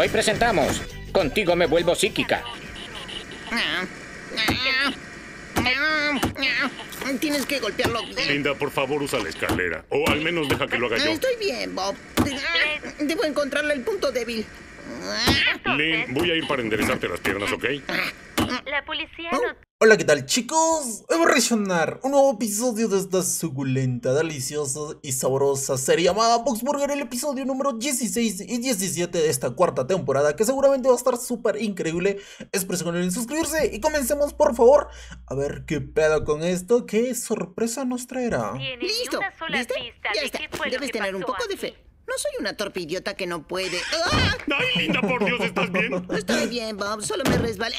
Hoy presentamos Contigo me vuelvo psíquica. Tienes que golpearlo. Linda, por favor, usa la escalera. O al menos deja que lo haga yo. Estoy bien, Bob. Debo encontrarle el punto débil. Lin, voy a ir para enderezarte las piernas, ¿ok? La policía Hola, ¿qué tal chicos? vamos a un nuevo episodio de esta suculenta, deliciosa y sabrosa serie llamada Boxburger, el episodio número 16 y 17 de esta cuarta temporada, que seguramente va a estar súper increíble. Es en suscribirse y comencemos, por favor, a ver qué pedo con esto, qué sorpresa nos traerá. ¡Listo! Ya está. Debes tener un poco de fe. No soy una torpe idiota que no puede... ¡Ay, linda, por Dios, ¿estás bien? Estoy bien, Bob. Solo me resbalé.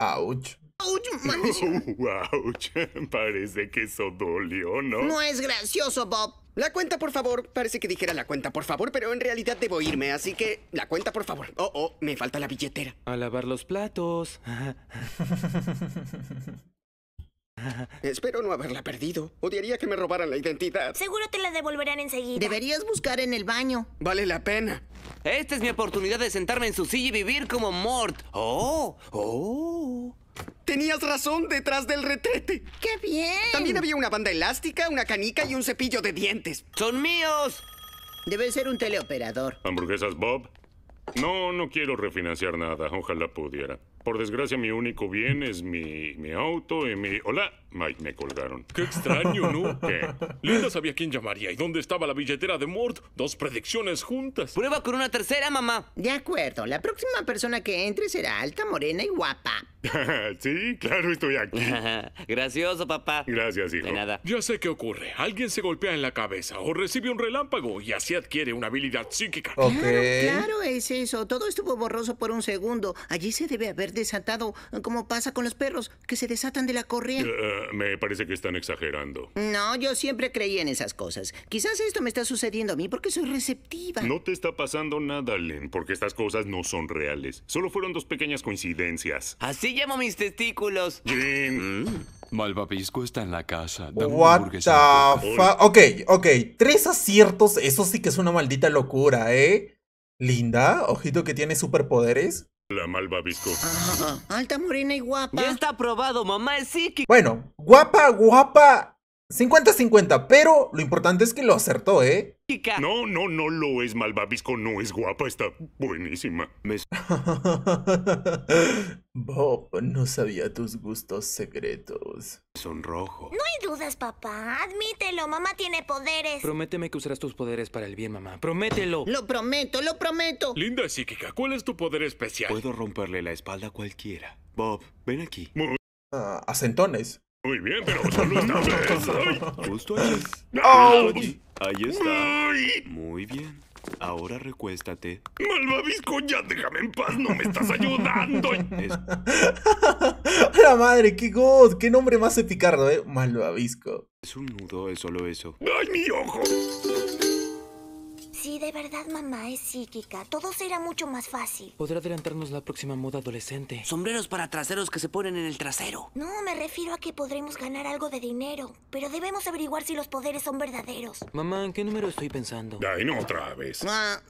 Ouch. ¡Auch, maldición. ouch. Parece que eso dolió, ¿no? No es gracioso, Bob. La cuenta, por favor. Parece que dijera la cuenta, por favor, pero en realidad debo irme, así que la cuenta, por favor. Oh, oh, me falta la billetera. A lavar los platos. Espero no haberla perdido. Odiaría que me robaran la identidad. Seguro te la devolverán enseguida. Deberías buscar en el baño. Vale la pena. Esta es mi oportunidad de sentarme en su silla y vivir como Mort. ¡Oh! ¡Oh! Tenías razón detrás del retrete. ¡Qué bien! También había una banda elástica, una canica y un cepillo de dientes. ¡Son míos! Debe ser un teleoperador. ¿Hamburguesas, Bob? No, no quiero refinanciar nada. Ojalá pudiera. Por desgracia, mi único bien es mi, mi auto y mi... Hola, Mike me colgaron. Qué extraño, ¿no? ¿Qué? Linda sabía quién llamaría y dónde estaba la billetera de Mort. Dos predicciones juntas. Prueba con una tercera, mamá. De acuerdo, la próxima persona que entre será alta, morena y guapa. sí, claro, estoy aquí. Gracioso, papá. Gracias, hijo. De nada. Ya sé qué ocurre. Alguien se golpea en la cabeza o recibe un relámpago y así adquiere una habilidad psíquica. Claro, claro, es eso. Todo estuvo borroso por un segundo. Allí se debe haber desatado, como pasa con los perros, que se desatan de la correa eh, eh, me parece que están exagerando. No, yo siempre creí en esas cosas. Quizás esto me está sucediendo a mí porque soy receptiva. No te está pasando nada, Len, porque estas cosas no son reales. Solo fueron dos pequeñas coincidencias. Así llamo mis testículos. Jim. Mm. está en la casa. What Ok, ok. Tres aciertos. Eso sí que es una maldita locura, ¿eh? Linda, ojito que tiene superpoderes. La malva alta, morena y guapa. Ya está aprobado, mamá es psíquica. Bueno, guapa, guapa 50-50, pero lo importante es que lo acertó, ¿eh? No, no, no lo es, malvavisco, no es guapa, está buenísima. Bob, no sabía tus gustos secretos. rojo. No hay dudas, papá. Admítelo, mamá tiene poderes. Prométeme que usarás tus poderes para el bien, mamá. Promételo. Lo prometo, lo prometo. Linda psíquica, ¿cuál es tu poder especial? Puedo romperle la espalda a cualquiera. Bob, ven aquí. Asentones. Ah, acentones. Muy bien, pero solo Justo ahí. Oh. Ahí está. Muy bien. Ahora recuéstate. Malvavisco, ya déjame en paz, no me estás ayudando. Es... La madre, qué god, qué nombre más epicardo, eh. Malvavisco. Es un nudo, es solo eso. ¡Ay, mi ojo! Sí, de verdad mamá es psíquica, todo será mucho más fácil. Podrá adelantarnos la próxima moda adolescente. Sombreros para traseros que se ponen en el trasero. No, me refiero a que podremos ganar algo de dinero, pero debemos averiguar si los poderes son verdaderos. Mamá, ¿en qué número estoy pensando? Ay, no otra vez. Ah,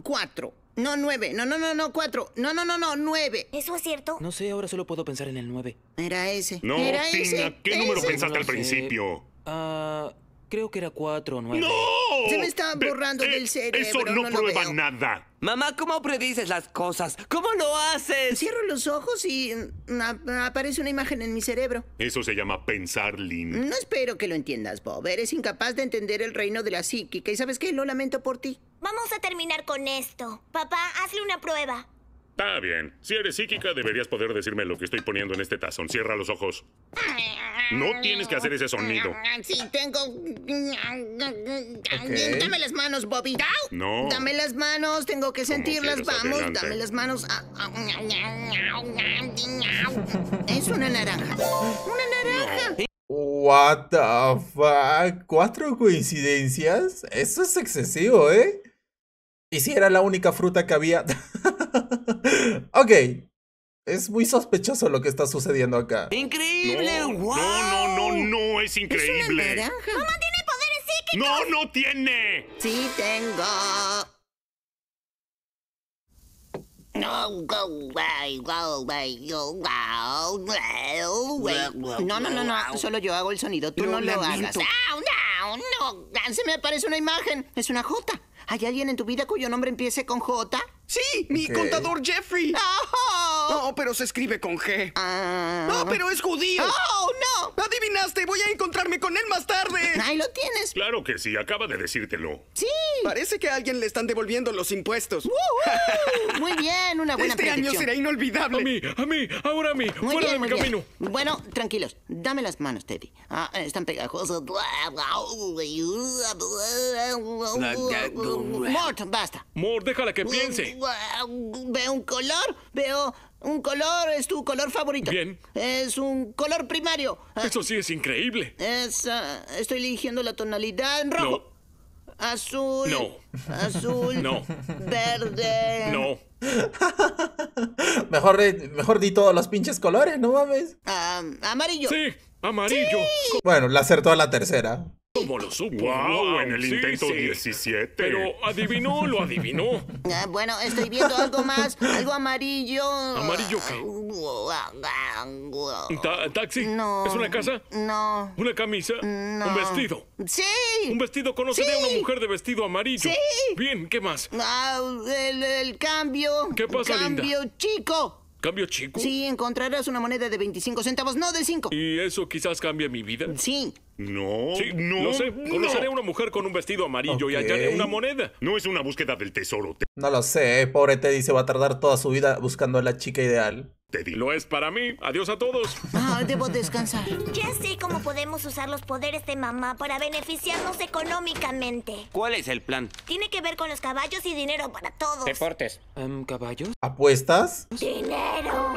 cuatro. No, nueve. No, no, no, no, cuatro. No, no, no, no, nueve. ¿Eso es cierto? No sé, ahora solo puedo pensar en el nueve. Era ese. No, Era ese, ¿qué número pensaste al principio? Ah... Creo que era cuatro o nueve. ¡No! Se me está borrando eh, del cerebro. Eso no, prueba nada. Mamá, ¿cómo predices las cosas? ¿Cómo lo haces? Cierro los ojos y mm, aparece una imagen en mi cerebro. Eso se llama pensar, Lynn. No espero que lo entiendas, Bob. Eres incapaz de entender el reino de la psíquica y sabes qué, lo lamento por ti. Vamos a terminar con esto. Papá, hazle una prueba. Está bien. Si eres psíquica, deberías poder decirme lo que estoy poniendo en este tazón. Cierra los ojos. No tienes que hacer ese sonido. Sí, tengo. Dame las manos, Bobby. No. Dame las manos, tengo que sentirlas. Vamos, dame las manos. Ah, ah, es una naranja. ¡Una naranja! What the fuck? ¿Cuatro coincidencias? Eso es excesivo, ¿eh? y si era la única fruta que había. ok. Es muy sospechoso lo que está sucediendo acá. ¡Increíble! No, no, no, no, es increíble. Es tiene poderes psíquicos! ¡No, no tiene! Sí tengo. No, No, no, no, solo yo hago el sonido, tú no, lo hagas. Down, ah, no, no, ah, se me aparece una imagen, es una jota. ¿Hay alguien en tu vida cuyo nombre empiece con J? Sí, mi contador Jeffrey. Oh. No, pero se escribe con G. Ah. No, pero es judío. Oh, no. Adivinaste, voy a encontrarme con él más tarde. Ahí lo tienes. Claro que sí, acaba de decírtelo. Sí. Parece que a alguien le están devolviendo los impuestos. muy bien, una buena Este año será inolvidable. A mí, a mí, ahora a mí. Fuera de mi camino. Bueno, tranquilos. Dame las manos, Teddy. Ah, están pegajosos. Mort, basta. Mort, déjala que piense. Eh, veo un color, veo un color, es tu color favorito. Bien. Es un color primario. Ah. Eso sí es increíble. Es, ah, estoy eligiendo la tonalidad en rojo. No. Azul. No. Azul. No. Verde. No. mejor, mejor di todos los pinches colores, no mames. Ah, amarillo. Sí, amarillo. Bueno, la acertó a la tercera lo supo? ¡Wow! en el intento 17. Pero adivinó, lo adivinó. Ah, bueno, estoy viendo algo más. Algo amarillo. ¿Amarillo qué? ¿Taxi? No. ¿Es una casa? No. ¿Una camisa? No. ¿Un vestido? ¡Sí! Un vestido conoce a una mujer de vestido amarillo. ¡Sí! Bien, ¿qué más? Ah, el, cambio. ¿Qué pasa, Cambio chico. ¿Cambio chico? Sí, encontrarás una moneda de 25 centavos, no de 5. ¿Y eso quizás cambie mi vida? Sí. No, no. Lo sé. Conoceré a una mujer con un vestido amarillo y hallaré una moneda. No es una búsqueda del tesoro. No lo sé, pobre Teddy se va a tardar toda su vida buscando a la chica ideal di lo es para mí. Adiós a todos. Ah, debo descansar. Ya sé cómo podemos usar los poderes de mamá para beneficiarnos económicamente. ¿Cuál es el plan? Tiene que ver con los caballos y dinero para todos. Deportes. ¿Em, ¿Caballos? ¿Apuestas? Dinero.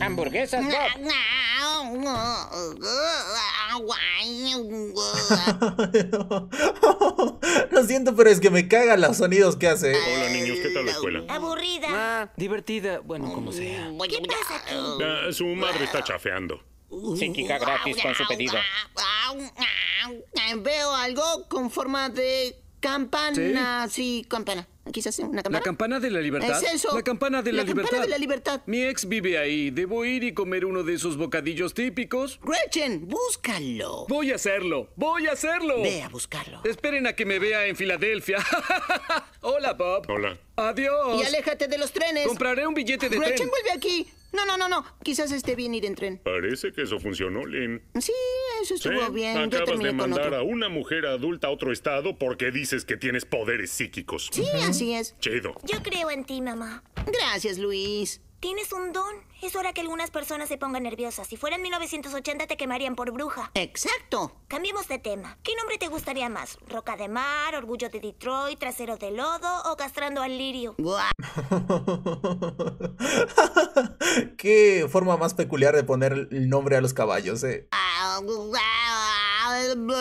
Hamburguesas. Lo siento, pero es que me cagan los sonidos que hace. Hola niños, ¿qué tal la escuela? Aburrida. Ah, divertida, bueno, como sea. ¿Qué pasa ah, su madre está chafeando. gratis con su pedido. Veo algo con forma de Campana, sí, campana. Aquí se hace una campana. ¿La campana de la libertad? Es eso. La campana de la, libertad. La campana de la libertad. Mi ex vive ahí. Debo ir y comer uno de esos bocadillos típicos. Gretchen, búscalo. Voy a hacerlo. Voy a hacerlo. Ve a buscarlo. Esperen a que me vea en Filadelfia. Hola, Bob. Hola. Adiós. Y aléjate de los trenes. Compraré un billete de tren. Gretchen, vuelve aquí. No, no, no, no. Quizás esté bien ir en tren. Parece que eso funcionó, Lynn. Sí, eso estuvo bien. Acabas de mandar a una mujer adulta a otro estado porque dices que tienes poderes psíquicos. Sí, así es. Chido. Yo creo en ti, mamá. Gracias, Luis. Tienes un don. Es hora que algunas personas se pongan nerviosas. Si fuera en 1980 te quemarían por bruja. Exacto. Cambiemos de tema. ¿Qué nombre te gustaría más? ¿Roca de mar, orgullo de Detroit, trasero de lodo o castrando al lirio? Qué forma más peculiar de poner el nombre a los caballos, eh. Ah,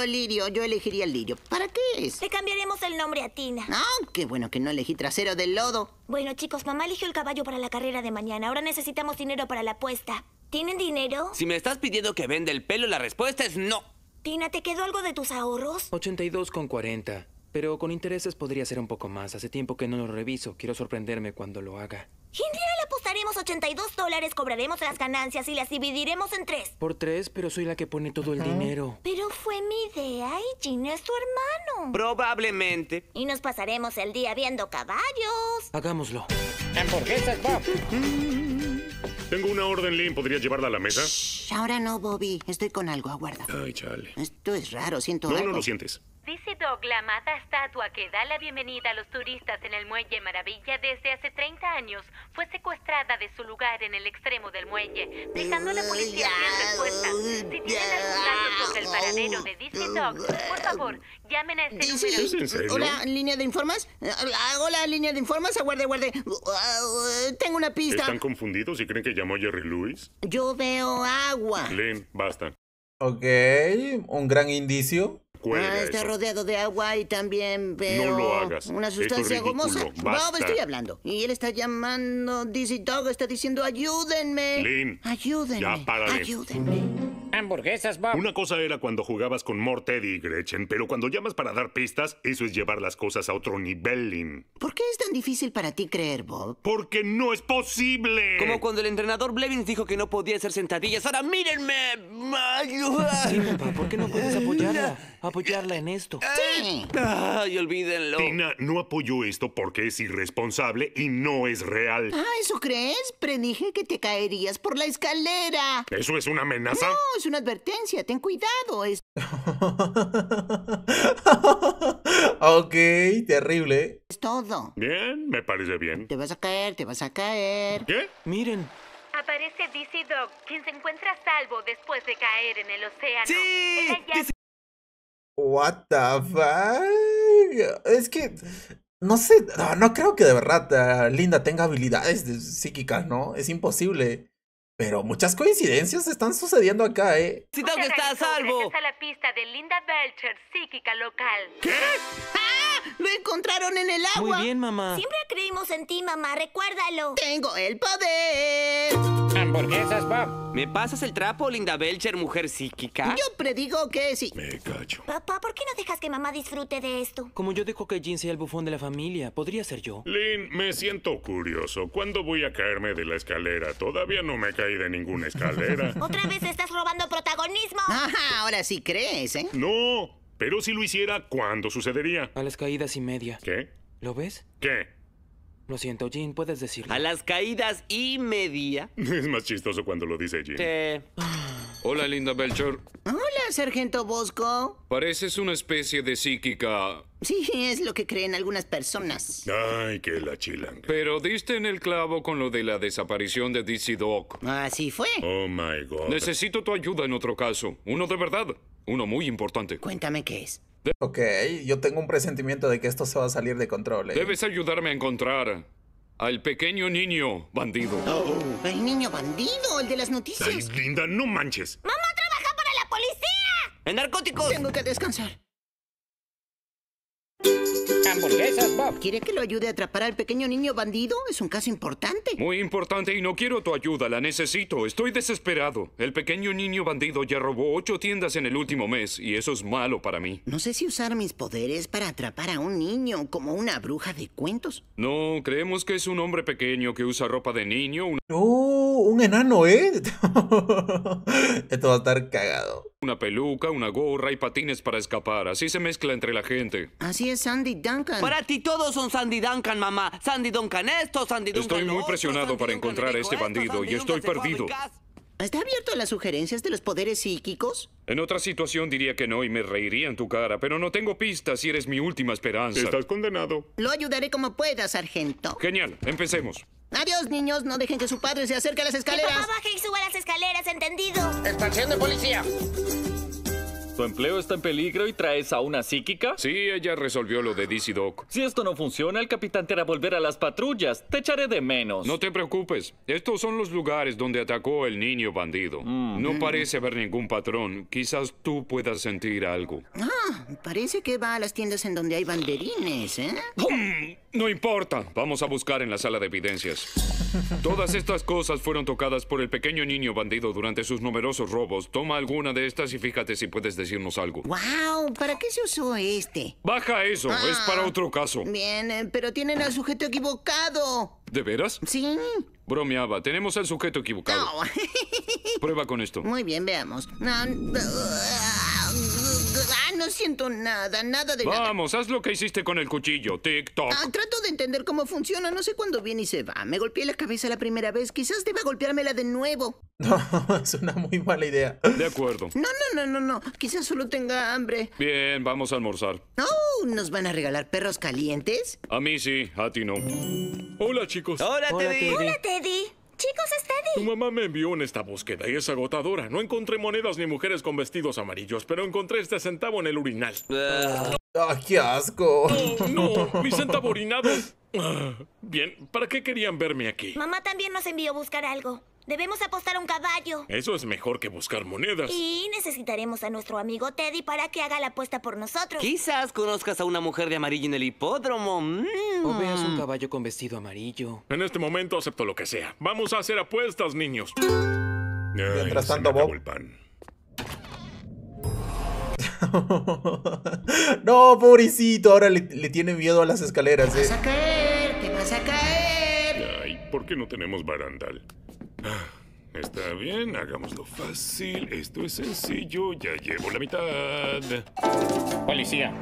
lirio. Yo elegiría el lirio. ¿Para qué es? Le cambiaremos el nombre a Tina. Ah, qué bueno que no elegí trasero del lodo. Bueno, chicos, mamá eligió el caballo para la carrera de mañana. Ahora necesitamos dinero para la apuesta. ¿Tienen dinero? Si me estás pidiendo que venda el pelo, la respuesta es no. Tina, ¿te quedó algo de tus ahorros? 82,40. Pero con intereses podría ser un poco más. Hace tiempo que no lo reviso. Quiero sorprenderme cuando lo haga. Indiana le apostaremos 82 dólares, cobraremos las ganancias y las dividiremos en tres. Por tres, pero soy la que pone todo el dinero. Pero fue mi idea y Gina es tu hermano. Probablemente. Y nos pasaremos el día viendo caballos. Hagámoslo. Bob. Tengo una orden, Lynn. ¿Podrías llevarla a la mesa? ahora no, Bobby. Estoy con algo, aguarda. Ay, chale. Esto es raro, siento No, no lo sientes. Dog, la amada estatua que da la bienvenida a los turistas en el Muelle Maravilla desde hace 30 años fue secuestrada de su lugar en el extremo del muelle, dejando a la policía sin respuesta. Si tienen algún dato sobre el paradero de Dizzy Dog, por favor, llamen a este número. ¿Es Hola, línea de informas. Hola, línea de informas. Aguarde, aguarde. tengo una pista. ¿Están confundidos y creen que llamó Jerry Lewis? Yo veo agua. Len, basta. Ok, un gran indicio. Ah, está rodeado de agua y también veo una sustancia gomosa. Bob, estoy hablando. Y él está llamando, Dizzy Dog está diciendo, ayúdenme. Lynn, ayúdenme. Ya Ayúdenme. Hamburguesas, Bob. Una cosa era cuando jugabas con Mort, Teddy y Gretchen, pero cuando llamas para dar pistas, eso es llevar las cosas a otro nivel, Lynn. ¿Por qué es tan difícil para ti creer, Bob? Porque no es posible. Como cuando el entrenador Blevins dijo que no podía hacer sentadillas. Ahora mírenme. Sí, papá, ¿por qué no puedes apoyarla? Apoyarla en esto. Sí. Ay, olvídenlo. Tina no apoyo esto porque es irresponsable y no es real. Ah, ¿eso crees? Predije que te caerías por la escalera. ¿Eso es una amenaza? No, una advertencia, ten cuidado. ok, terrible. Es todo. Bien, me parece bien. Te vas a caer, te vas a caer. ¿Qué? Miren. Aparece DC Dog, quien se encuentra salvo después de caer en el océano. ¡Sí! What the fuck? Es que no sé, no, creo que de verdad eh, Linda tenga habilidades psíquicas, ¿no? Es imposible. Pero muchas coincidencias están sucediendo acá, ¿eh? Si que está a salvo. Es a la pista de Linda Belcher, psíquica local. ¿Qué? ¡Lo encontraron en el agua! Muy bien, mamá. Siempre creímos en ti, mamá. Recuérdalo. ¡Tengo el poder! ¡Hamburguesas, pap! ¿Me pasas el trapo, Linda Belcher, mujer psíquica? Yo predigo que sí. Me cacho. Papá, ¿por qué no dejas que mamá disfrute de esto? Como yo dejo que Jin sea el bufón de la familia, podría ser yo. Lin, me siento curioso. ¿Cuándo voy a caerme de la escalera? Todavía no me caí de ninguna escalera. ¿Otra vez estás robando protagonismo? Ajá, ahora sí crees, ¿eh? No, pero si lo hiciera, ¿cuándo sucedería? A las caídas y media. ¿Qué? ¿Lo ves? ¿Qué? Lo siento, Jean. puedes decirlo. A las caídas y media. Es más chistoso cuando lo dice Jean. Hola, linda Belcher. Hola, sargento Bosco. Pareces una especie de psíquica. Sí, es lo que creen algunas personas. Ay, qué la chilanga. Pero diste en el clavo con lo de la desaparición de Dizzy Doc. Así fue. Oh my god. Necesito tu ayuda en otro caso. Uno de verdad. Uno muy importante. Cuéntame qué es. Ok, yo tengo un presentimiento de que esto se va a salir de control. Eh. Debes ayudarme a encontrar al pequeño niño bandido. Oh. ¿El niño bandido? ¿El de las noticias? linda, no manches. ¡Mamá trabaja para la policía! ¡En narcóticos! Tengo que descansar. ¿Quiere que lo ayude a atrapar al pequeño niño bandido? Es un caso importante. Muy importante y no quiero tu ayuda. La necesito. Estoy desesperado. El pequeño niño bandido ya robó ocho tiendas en el último mes y eso es malo para mí. No sé si usar mis poderes para atrapar a un niño como una bruja de cuentos. No, creemos que es un hombre pequeño que usa ropa de niño. No, un enano, ¿eh? Esto va a estar cagado. Una peluca, una gorra y patines para escapar. Así se mezcla entre la gente. Así es, Andy. Dunn para ti todos son Sandy Duncan, mamá. Sandy Duncan esto, Sandy Duncan Estoy muy presionado para encontrar a este bandido y estoy perdido. ¿Está abierto a las sugerencias de los poderes psíquicos? En otra situación diría que no y me reiría en tu cara, pero no tengo pistas y eres mi última esperanza. Estás condenado. Lo ayudaré como pueda, sargento. Genial, empecemos. Adiós, niños. No dejen que su padre se acerque a las escaleras. Que baje y suba las escaleras, ¿entendido? Estación de policía. ¿Tu empleo está en peligro y traes a una psíquica? Sí, ella resolvió lo de Dizzy Si esto no funciona, el capitán te hará volver a las patrullas. Te echaré de menos. No te preocupes. Estos son los lugares donde atacó el niño bandido. Mm. No parece haber ningún patrón. Quizás tú puedas sentir algo. Ah, parece que va a las tiendas en donde hay banderines, ¿eh? No importa. Vamos a buscar en la sala de evidencias. Todas estas cosas fueron tocadas por el pequeño niño bandido durante sus numerosos robos. Toma alguna de estas y fíjate si puedes algo. ¡Wow! ¿Para qué se usó este? Baja eso, ah. es para otro caso. Bien, eh, pero tienen al sujeto equivocado. ¿De veras? Sí. Bromeaba, tenemos al sujeto equivocado. Prueba con esto. Muy bien, veamos no siento nada, nada de nada. Vamos, haz lo que hiciste con el cuchillo, TikTok. Ah, trato de entender cómo funciona, no sé cuándo viene y se va. Me golpeé la cabeza la primera vez, quizás deba golpeármela de nuevo. No, es una muy mala idea. De acuerdo. No, no, no, no, no. Quizás solo tenga hambre. Bien, vamos a almorzar. Oh, ¿nos van a regalar perros calientes? A mí sí, a ti no. Hola, chicos. Hola, Teddy. Hola, Teddy. Chicos, Steady. Tu mamá me envió en esta búsqueda y es agotadora. No encontré monedas ni mujeres con vestidos amarillos, pero encontré este centavo en el urinal. ¡Ah, ah qué asco! Oh, no, mi centavo orinado. Ah, bien, ¿para qué querían verme aquí? Mamá también nos envió a buscar algo. Debemos apostar un caballo. Eso es mejor que buscar monedas. Y necesitaremos a nuestro amigo Teddy para que haga la apuesta por nosotros. Quizás conozcas a una mujer de amarillo en el hipódromo. O mm. veas un caballo con vestido amarillo. En este momento acepto lo que sea. Vamos a hacer apuestas, niños. Mientras tanto, Bob. no, pobrecito. Ahora le, tiene miedo a las escaleras. Te vas eh. a caer, te vas a caer. Ay, ¿por qué no tenemos barandal? Está bien, hagámoslo fácil. Esto es sencillo, ya llevo la mitad. Policía.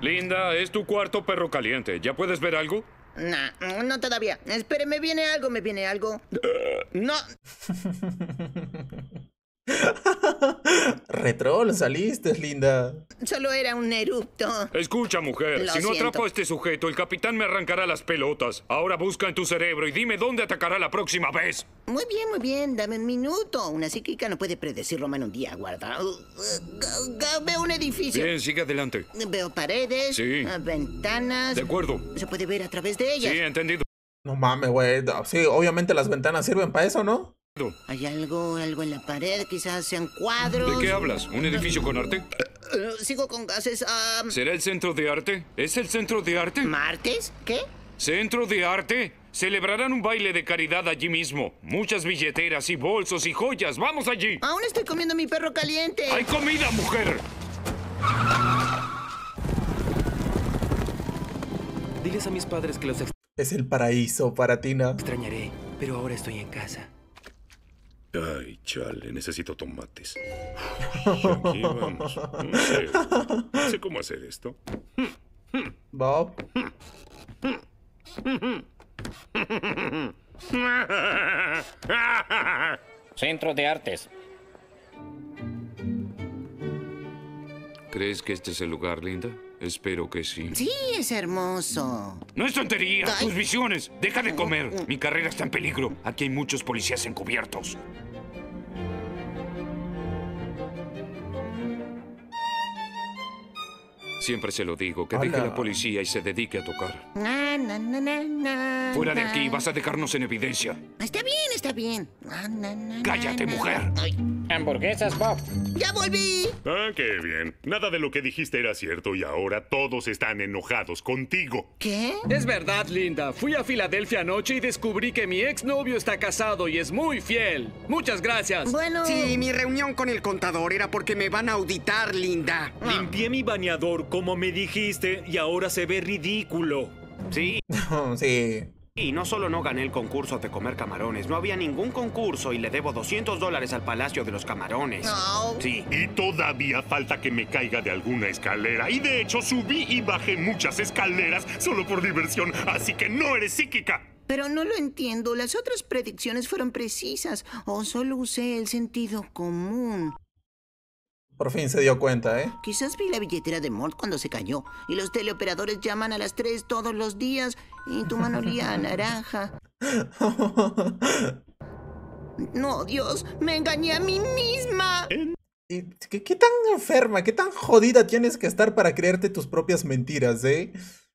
Linda, es tu cuarto perro caliente. ¿Ya puedes ver algo? No, no todavía. Espere, me viene algo, me viene algo. Eh. no. Retrol, saliste, linda. Solo era un erupto. Escucha, mujer, si no atrapo a este sujeto, el capitán me arrancará las pelotas. Ahora busca en tu cerebro y dime dónde atacará la próxima vez. Muy bien, muy bien, dame un minuto. Una psíquica no puede predecirlo más en un día, guarda. Veo un edificio. Bien, sigue adelante. Veo paredes, sí. Ah, ventanas. De acuerdo. Se puede ver a través de ellas. Sí, entendido. No mames, güey. Sí, obviamente las ventanas sirven para eso, ¿no? Hay algo, algo en la pared, quizás sean cuadros. ¿De qué hablas? ¿Un edificio con arte? Eh, sigo con gases. Ah, mm. ¿Será el centro de arte? ¿Es el centro de arte? ¿Martes? ¿Qué? ¿Centro de arte? Celebrarán un baile de caridad allí mismo. Muchas billeteras y bolsos y joyas. ¡Vamos allí! Aún estoy comiendo mi perro caliente. ¡Hay comida, mujer! Diles a mis padres que los... Es el paraíso para Tina. Extrañaré, pero ahora estoy en casa. Ay, chale, necesito tomates. Aquí vamos. No sé, cómo hacer esto. Bob. Centro de Artes. ¿Crees que este es el lugar, Linda? Espero que sí. Sí, es hermoso. No es tontería. Tus visiones. Deja de comer. Mm. Mi carrera está en peligro. Aquí hay muchos policías encubiertos. Siempre se lo digo, que deje la policía y se dedique a tocar. Fuera de aquí, vas a dejarnos en evidencia. Está bien, está bien. Cállate, mujer. Hamburguesas, Bob. Ya volví. Ah, qué bien. Nada de lo que dijiste era cierto y ahora todos están enojados contigo. ¿Qué? Es verdad, Linda. Fui a Filadelfia anoche y descubrí que mi exnovio está casado y es muy fiel. Muchas gracias. Bueno. Sí, mi reunión con el contador era porque me van a auditar, Linda. Limpié mi bañador como me dijiste, y ahora se ve ridículo. Sí. sí. Y no solo no gané el concurso de comer camarones, no había ningún concurso y le debo 200 dólares al Palacio de los Camarones. Sí. Y todavía falta que me caiga de alguna escalera. Y de hecho subí y bajé muchas escaleras solo por diversión, así que no eres psíquica. Pero no lo entiendo, las otras predicciones fueron precisas o solo usé el sentido común. Por fin se dio cuenta, ¿eh? Quizás vi la billetera de Mort cuando se cayó. Y los teleoperadores llaman a las 3 todos los días. Y tu mano olía naranja. no, Dios, me engañé a mí misma. qué tan enferma, qué tan jodida tienes que estar para creerte tus propias mentiras, eh?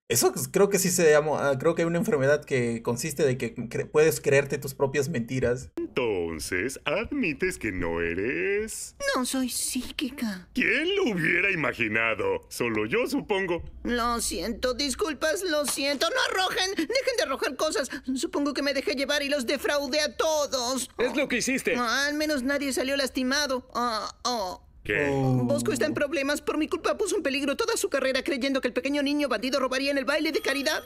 Eso pues, creo que sí se llama, ah, creo que hay una enfermedad que consiste de que puedes creerte tus propias mentiras. Entonces, ¿admites que no eres? No soy psíquica. ¿Quién lo hubiera imaginado? Solo yo supongo. Lo siento, disculpas, lo siento. No arrojen, dejen de arrojar cosas. Supongo que me dejé llevar y los defraude a todos. Es lo que hiciste. Ah, al menos nadie salió lastimado. Ah, oh, oh. ¿Qué? Bosco está en problemas. Por mi culpa puso en peligro toda su carrera creyendo que el pequeño niño bandido robaría en el baile de caridad.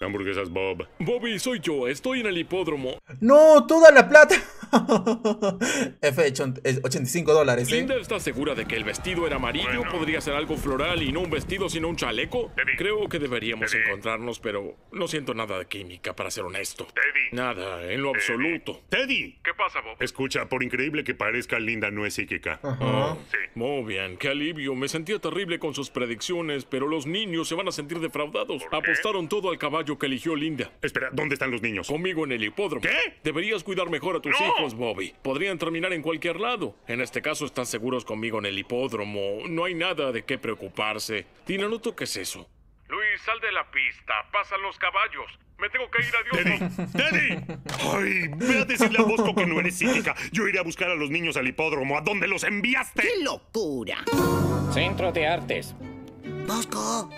Hamburguesas Bob. Bobby, soy yo. Estoy en el hipódromo. No, toda la plata. F 85 dólares. ¿eh? ¿Linda está segura de que el vestido era amarillo? ¿Podría ser algo floral y no un vestido sino un chaleco? Creo que deberíamos encontrarnos, pero no siento nada de química, para ser honesto. Teddy. Nada, en lo absoluto. Teddy. ¿Qué pasa, Bob? Escucha, por increíble que parezca, Linda no es psíquica. Ah, Muy bien, qué alivio. Me sentía terrible con sus predicciones, pero los niños se van a sentir defraudados. Apostaron todo al caballo que eligió Linda. Espera, ¿dónde están los niños? Conmigo en el hipódromo. ¿Qué? Deberías cuidar mejor a tus hijos. Bobby. Podrían terminar en cualquier lado. En este caso están seguros conmigo en el hipódromo. No hay nada de qué preocuparse. Tina, ¿qué es eso? Luis, sal de la pista. Pasan los caballos. Me tengo que ir, Dios. ¡Teddy! ¡Teddy! ¡Ay! Ve a decirle a Bosco que no eres cínica. Yo iré a buscar a los niños al hipódromo. ¿A dónde los enviaste? ¡Qué locura! Centro de Artes. ¡Bosco!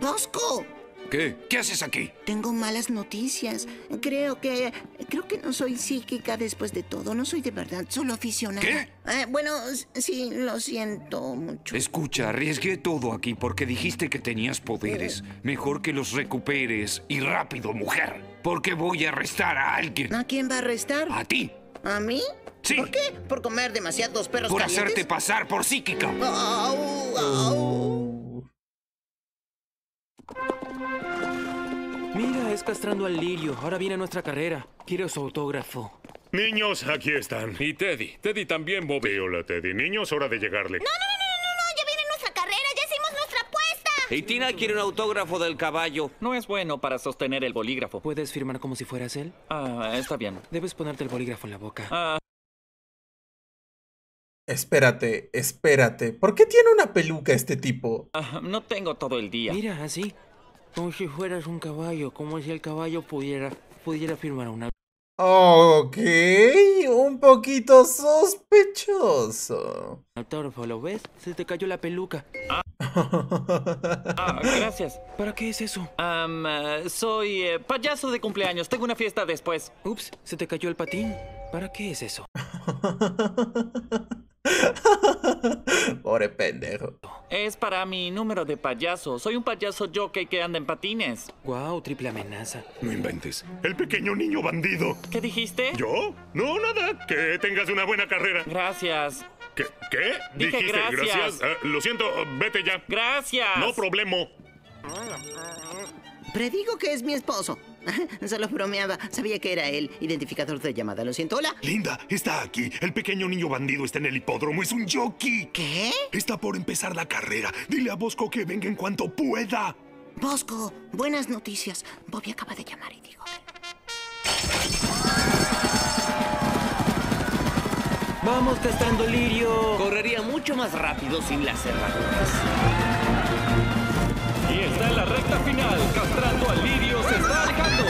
¡Bosco! qué? ¿Qué haces aquí? Tengo malas noticias. Creo que... Creo que no soy psíquica después de todo. No soy de verdad, solo aficionada. ¿Qué? Eh, bueno, sí, lo siento mucho. Escucha, arriesgué todo aquí porque dijiste que tenías poderes. Mejor que los recuperes. Y rápido, mujer. Porque voy a arrestar a alguien. ¿A quién va a arrestar? A ti. ¿A mí? Sí. ¿Por qué? ¿Por comer demasiados perros Por hacerte pasar por psíquica. Mira, es castrando al lirio. Ahora viene nuestra carrera. Quiero su autógrafo. Niños, aquí están. Y Teddy. Teddy también, Bobby. la Teddy. Niños, hora de llegarle. No, no, no, no, no, no. Ya viene nuestra carrera. Ya hicimos nuestra apuesta. Y Tina quiere un autógrafo del caballo. No es bueno para sostener el bolígrafo. ¿Puedes firmar como si fueras él? Ah, está bien. Debes ponerte el bolígrafo en la boca. Ah. Espérate, espérate. ¿Por qué tiene una peluca este tipo? Ah, no tengo todo el día. Mira, así como si fueras un caballo, como si el caballo pudiera, pudiera firmar una... Ok, un poquito sospechoso. Autógrafo, ¿lo ves? Se te cayó la peluca. Ah, ah gracias. ¿Para qué es eso? Eh, soy eh, payaso de cumpleaños. Tengo una fiesta después. Ups, se te cayó el patín. ¿Para qué es eso? Pobre pendejo. Es para mi número de payaso. Soy un payaso jockey que anda en patines. wow, triple amenaza. No inventes. El pequeño niño bandido. ¿Qué dijiste? ¿Yo? No, nada. Que tengas una buena carrera. Gracias. ¿Qué? ¿Dijiste gracias? Ah, lo siento, vete ya. Gracias. No problema. Predigo que es mi esposo. Se lo bromeaba. Sabía que era él. Identificador de llamada. Lo siento. Hola. Linda, está aquí. El pequeño niño bandido está en el hipódromo. Es un jockey. ¿Qué? Está por empezar la carrera. Dile a Bosco que venga en cuanto pueda. Bosco, buenas noticias. Bobby acaba de llamar y digo... Vamos testando lirio. Correría mucho más rápido sin las cerraduras. Y está en la recta final, castrando al lirio, se está alejando.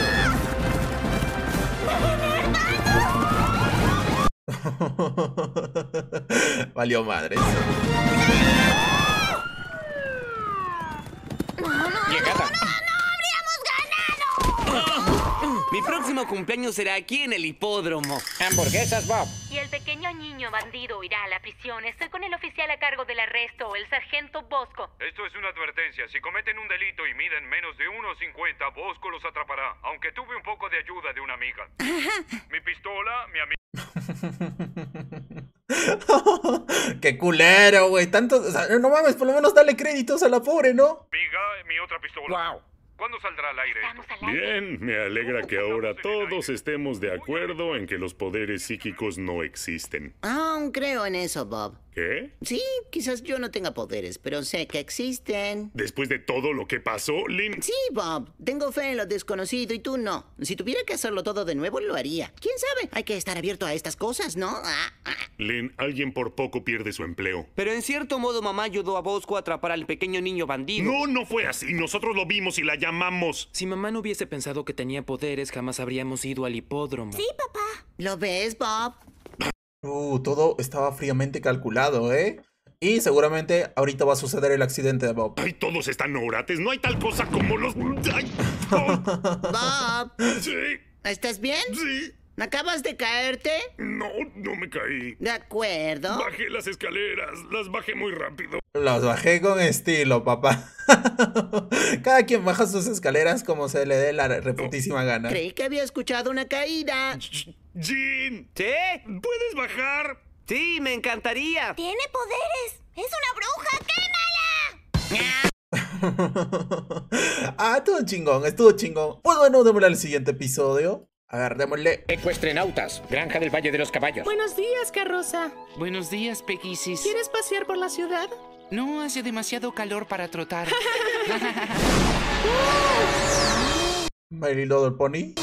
Valió madre. gata Mi próximo cumpleaños será aquí en el hipódromo. Hamburguesas, Bob. Y el pequeño niño bandido irá a la prisión. Estoy con el oficial a cargo del arresto, el sargento Bosco. Esto es una advertencia. Si cometen un delito y miden menos de 1.50, Bosco los atrapará. Aunque tuve un poco de ayuda de una amiga. mi pistola, mi amiga... Qué culero, güey. Tanto. no mames, por lo menos dale créditos a la pobre, ¿no? Amiga, mi otra pistola. Wow. ¿Cuándo saldrá al aire Bien, me alegra que ahora todos estemos de acuerdo en que los poderes psíquicos no existen. Aún creo en eso, Bob. ¿Qué? Sí, quizás yo no tenga poderes, pero sé que existen. ¿Después de todo lo que pasó, Lin? Sí, Bob. Tengo fe en lo desconocido y tú no. Si tuviera que hacerlo todo de nuevo, lo haría. ¿Quién sabe? Hay que estar abierto a estas cosas, ¿no? Ah, ah. Lynn, alguien por poco pierde su empleo. Pero en cierto modo, mamá ayudó a Bosco a atrapar al pequeño niño bandido. No, no fue así. Nosotros lo vimos y la llamamos. Si mamá no hubiese pensado que tenía poderes, jamás habríamos ido al hipódromo. Sí, papá. ¿Lo ves, Bob? Uh, todo estaba fríamente calculado, ¿eh? Y seguramente ahorita va a suceder el accidente de Bob. ¡Ay, todos están orates! ¡No hay tal cosa como los... ¡Bob! ¿Sí? ¿Estás bien? Sí. ¿Acabas de caerte? No, no me caí. De acuerdo. Bajé las escaleras, las bajé muy rápido. Las bajé con estilo, papá. Cada quien baja sus escaleras como se le dé la reputísima gana. Creí que había escuchado una caída. ¡Jean! ¿Sí? ¿Puedes bajar? Sí, me encantaría. Tiene poderes. Es una bruja. ¡Quémala! ah, todo chingón, estuvo chingón. Pues bueno, démosle el siguiente episodio. A ver, Ecuestrenautas, Granja del Valle de los Caballos. Buenos días, carroza. Buenos días, Pequisis. ¿Quieres pasear por la ciudad? No, hace demasiado calor para trotar. My Little Pony.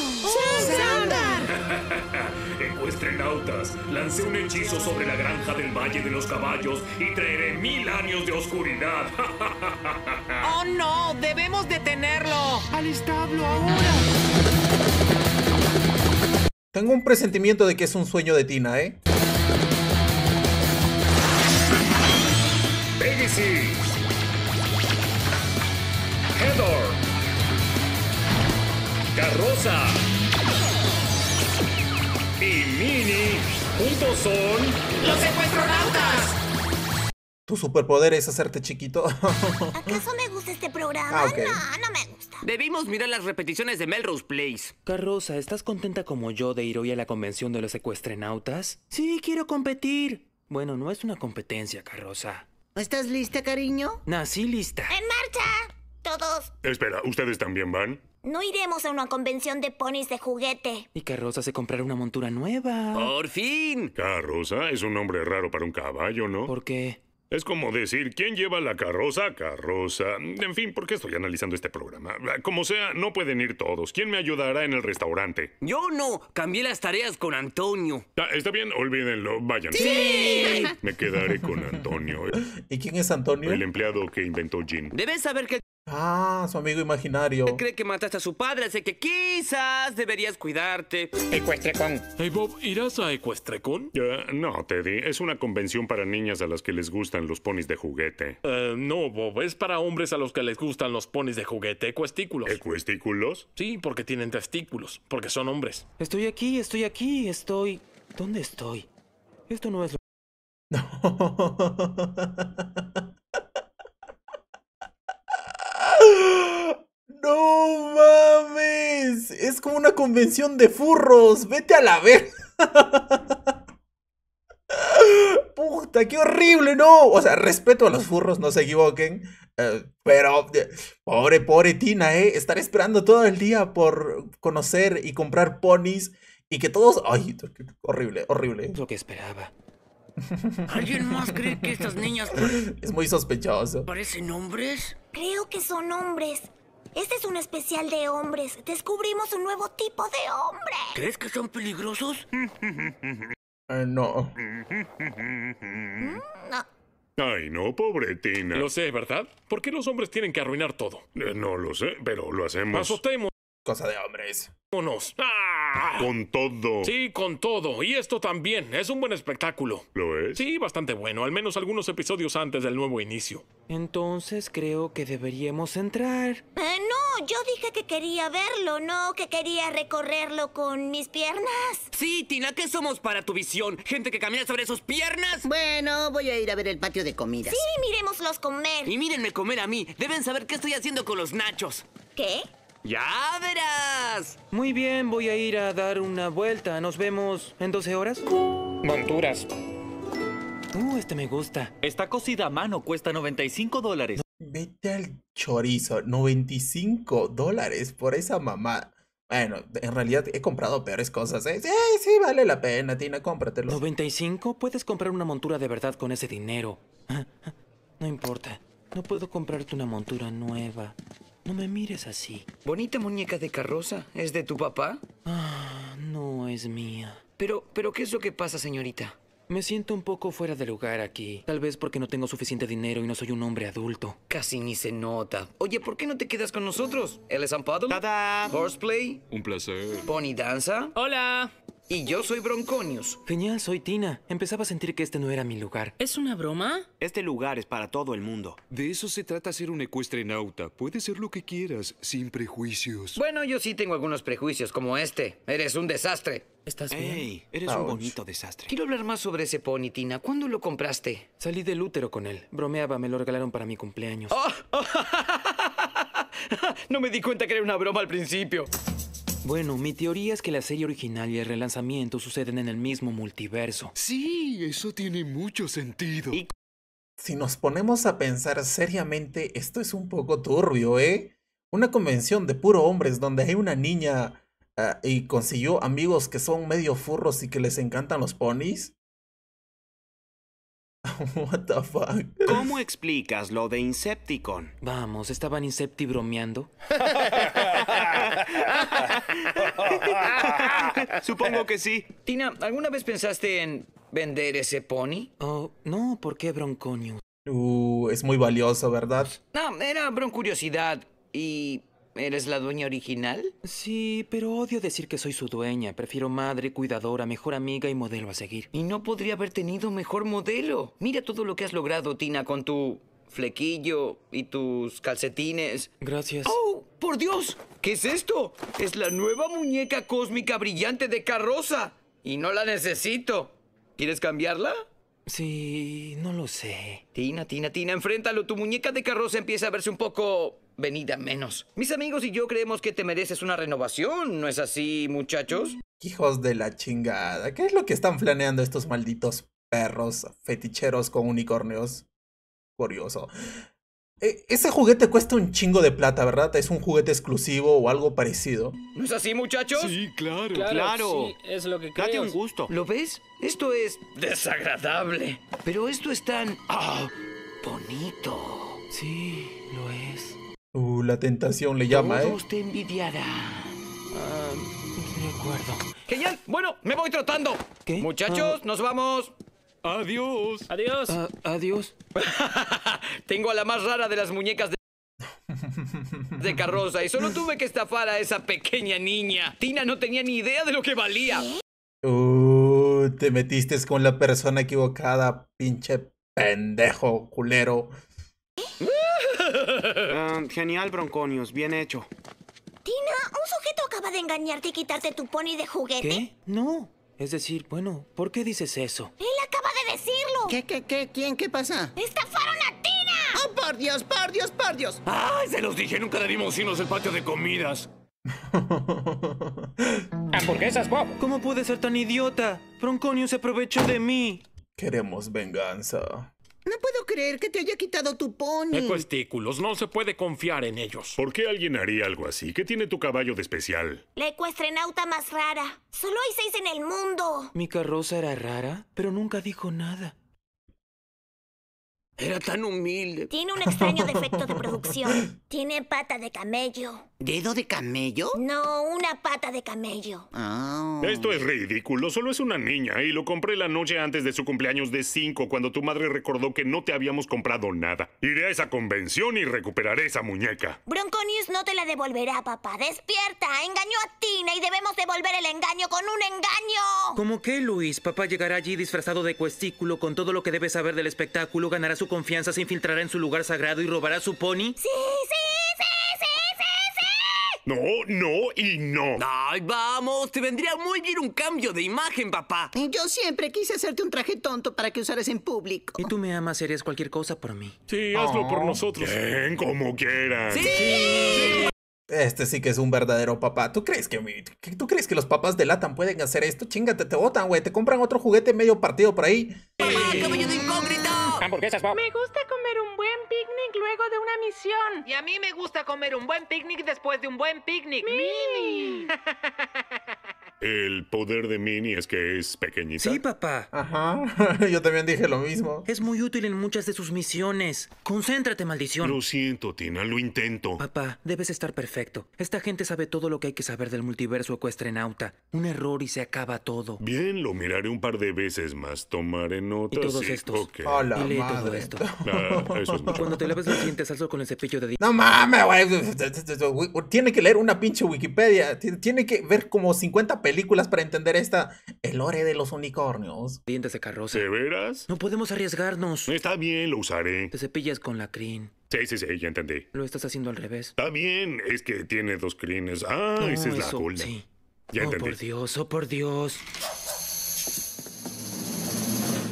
Lancé un hechizo sobre la granja del Valle de los Caballos y traeré mil años de oscuridad. ¡Oh no! ¡Debemos detenerlo! ¡Al establo ahora! Tengo un presentimiento de que es un sueño de Tina, ¿eh? Legacy. Heather. Carroza. Y Mini. Juntos son. ¡Los secuestronautas! Tu superpoder es hacerte chiquito. ¿Acaso me gusta este programa? Ah, no, no me gusta. Debimos mirar las repeticiones de Melrose Place. Carrosa, ¿estás contenta como yo de ir hoy a la convención de los secuestrenautas? Sí, quiero competir. Bueno, no es una competencia, Carrosa. ¿Estás lista, cariño? Nací lista. ¡En marcha! Todos. Espera, ¿ustedes también van? No iremos a una convención de ponis de juguete. Y Carroza se comprará una montura nueva. ¡Por fin! Carroza ah, es un nombre raro para un caballo, ¿no? ¿Por qué? Es como decir, ¿quién lleva la carroza? Carroza. En fin, ¿por qué estoy analizando este programa? Como sea, no pueden ir todos. ¿Quién me ayudará en el restaurante? Yo no. Cambié las tareas con Antonio. Ah, está bien, olvídenlo. Vayan. ¡Sí! Me quedaré con Antonio. ¿Y quién es Antonio? El empleado que inventó Jim. Debes saber que Ah, su amigo imaginario. Cree que mataste a su padre, así que quizás deberías cuidarte. Ecuestrecon. Hey Bob, ¿irás a Ecuestrecon? Eh, no, Teddy. Es una convención para niñas a las que les gustan los ponis de juguete. Eh, no, Bob. Es para hombres a los que les gustan los ponis de juguete. Ecuestículos. ¿Ecuestículos? Sí, porque tienen testículos. Porque son hombres. Estoy aquí, estoy aquí, estoy... ¿Dónde estoy? Esto no es... No, lo ¡No mames! Es como una convención de furros. Vete a la verga. Puta, qué horrible, no. O sea, respeto a los furros, no se equivoquen. Eh, pero, eh, pobre, pobre Tina, ¿eh? Estar esperando todo el día por conocer y comprar ponis y que todos. Ay, horrible, horrible. Lo que esperaba. ¿Alguien más cree que estas niñas... Es muy sospechoso. ¿Parecen hombres? Creo que son hombres. Este es un especial de hombres. Descubrimos un nuevo tipo de hombre. ¿Crees que son peligrosos? Eh, mm, no. Ay, no, pobre Tina. Lo sé, ¿verdad? ¿Por qué los hombres tienen que arruinar todo? Eh, no lo sé, pero lo hacemos. Azotemos. Cosa de hombres. Vámonos. ¡Ah! Con todo. Sí, con todo. Y esto también. Es un buen espectáculo. ¿Lo es? Sí, bastante bueno. Al menos algunos episodios antes del nuevo inicio. Entonces creo que deberíamos entrar. Eh, no, yo dije que quería verlo, no que quería recorrerlo con mis piernas. Sí, Tina, ¿qué somos para tu visión? ¿Gente que camina sobre sus piernas? Bueno, voy a ir a ver el patio de comidas. Sí, los comer. Y mírenme comer a mí. Deben saber qué estoy haciendo con los nachos. ¿Qué? ¡Ya verás! Muy bien, voy a ir a dar una vuelta. Nos vemos en 12 horas. Monturas. Uh, este me gusta. Está cocida a mano, cuesta 95 dólares. Vete al chorizo, 95 dólares por esa mamá. Bueno, en realidad he comprado peores cosas. ¿eh? Sí, sí, vale la pena, Tina, cómpratelo. ¿95? Puedes comprar una montura de verdad con ese dinero. Ah, ah, no importa, no puedo comprarte una montura nueva. No me mires así. Bonita muñeca de carroza. ¿Es de tu papá? Ah, no es mía. Pero, pero, ¿qué es lo que pasa, señorita? Me siento un poco fuera de lugar aquí. Tal vez porque no tengo suficiente dinero y no soy un hombre adulto. Casi ni se nota. Oye, ¿por qué no te quedas con nosotros? ¿El San ¡Nada! ¿Horseplay? Un placer. ¿Pony danza? ¡Hola! Y yo soy Bronconius. Genial, soy Tina. Empezaba a sentir que este no era mi lugar. ¿Es una broma? Este lugar es para todo el mundo. De eso se trata ser un nauta. Puedes ser lo que quieras, sin prejuicios. Bueno, yo sí tengo algunos prejuicios, como este. Eres un desastre. ¿Estás bien? Ey, eres un bonito desastre. Quiero hablar más sobre ese pony, Tina. ¿Cuándo lo compraste? Salí del útero con él. Bromeaba, me lo regalaron para mi cumpleaños. Oh. no me di cuenta que era una broma al principio. Bueno, mi teoría es que la serie original y el relanzamiento suceden en el mismo multiverso. Sí, eso tiene mucho sentido. Si nos ponemos a pensar seriamente, esto es un poco turbio, ¿eh? Una convención de puro hombres donde hay una niña ah, y consiguió amigos que son medio furros y que les encantan los ponis. What the fuck? ¿Cómo explicas lo de Incepticon? Vamos, ¿estaban Incepti bromeando? Supongo que sí. Tina, ¿alguna vez pensaste en vender ese pony? Oh, no, ¿por qué broncoño? Uh, es muy valioso, ¿verdad? No, era broncuriosidad y ¿Eres la dueña original? Sí, pero odio decir que soy su dueña. Prefiero madre, cuidadora, mejor amiga y modelo a seguir. Y no podría haber tenido mejor modelo. Mira todo lo que has logrado, Tina, con tu flequillo y tus calcetines. Gracias. ¡Oh, por Dios! ¿Qué es esto? Es la nueva muñeca cósmica brillante de carroza. Y no la necesito. ¿Quieres cambiarla? Sí, no lo sé. Tina, Tina, Tina, enfréntalo. Tu muñeca de carroza empieza a verse un poco venida menos. Mis amigos y yo creemos que te mereces una renovación, ¿no es así, muchachos? Hijos de la chingada. ¿Qué es lo que están planeando estos malditos perros feticheros con unicornios? E, ese juguete cuesta un chingo de plata, ¿verdad? Es un juguete exclusivo o algo parecido. ¿No es así, muchachos? Sí, claro. Claro, es lo que creo. Date un gusto. ¿Lo ves? Esto es... Desagradable. Pero esto es tan... Ah. bonito. Sí, lo es. Uh, la tentación le llama, ¿eh? Todos te envidiará. Ah, de acuerdo. Genial. Bueno, me voy trotando. Muchachos, ah. nos vamos. Adiós. Adiós. Ah, adiós. Tengo a la más rara de las muñecas de de carroza y solo tuve que estafar a esa pequeña niña. Tina no tenía ni idea de lo que valía. Uh, te metiste con la persona equivocada, pinche pendejo, culero. Ah, genial, Bronconios bien hecho. Tina, ¿un sujeto acaba de engañarte y quitarte tu pony de juguete? ¿Qué? No. Es decir, bueno, ¿por qué dices eso? decirlo. ¿Qué, qué, qué? ¿Quién? ¿Qué pasa? ¡Estafaron a Tina! ¡Oh, por Dios, por Dios, por Dios! ¡Ay, se los dije! Nunca debimos irnos al patio de comidas. ¡Hamburguesas, Bob! ¿Cómo puede ser tan idiota? Bronconio se aprovechó de mí. Queremos venganza. No puedo creer que te haya quitado tu pony. Ecuestículos no se puede confiar en ellos. ¿Por qué alguien haría algo así? ¿Qué tiene tu caballo de especial? La ecuestrenauta más rara. Solo hay seis en el mundo. Mi carroza era rara, pero nunca dijo nada. Era tan humilde. Tiene un extraño defecto de producción. Tiene pata de camello. ¿Dedo de camello? No, una pata de camello. Ah. Esto es ridículo. Solo es una niña y lo compré la noche antes de su cumpleaños de cinco cuando tu madre recordó que no te habíamos comprado nada. Iré a esa convención y recuperaré esa muñeca. Bronconis no te la devolverá, papá. Despierta. Engañó a Tina y debemos devolver el engaño con un engaño. ¿Cómo que Luis? Papá llegará allí disfrazado de cuestículo con todo lo que debe saber del espectáculo, ganará su confianza, se infiltrará en su lugar sagrado y robará su pony. Sí, sí. No, no y no. Ay, vamos, te vendría muy bien un cambio de imagen, papá. Yo siempre quise hacerte un traje tonto para que usaras en público. Y tú me amas harías cualquier cosa por mí. Sí, hazlo por ah, nosotros. Ven como quieras. ¡Sí! Este sí que es un verdadero papá. ¿Tú crees que, tú crees que los papás de Latam pueden hacer esto? Chingate, te botan, güey. Te compran otro juguete medio partido por ahí. ¡Papá, caballo de incógnita! Me gusta comer un buen picnic luego de una misión. Y a mí me gusta comer un buen picnic después de un buen picnic. ¡Mini! El poder de Mini es que es pequeñita. Sí, papá. Ajá. Yo también dije lo mismo. Es muy útil en muchas de sus misiones. Concéntrate, maldición. Lo siento, Tina, lo intento. Papá, debes estar perfecto. Esta gente sabe todo lo que hay que saber del multiverso ecuestrenauta. Un error y se acaba todo. Bien, lo miraré un par de veces más. Tomaré notas. Y todos estos. Hola, y todo esto. Ah, cuando te laves los dientes, alzo con el cepillo de dientes. No mames, güey. Tiene que leer una pinche Wikipedia. Tiene que ver como 50 películas películas para entender esta, el lore de los unicornios. Dientes de carroza. ¿De veras? No podemos arriesgarnos. Está bien, lo usaré. Te cepillas con la crin. Sí, sí, sí, ya entendí. Lo estás haciendo al revés. Está bien, es que tiene dos crines. Ah, esa es la Sí. Ya oh, por Dios, oh, por Dios.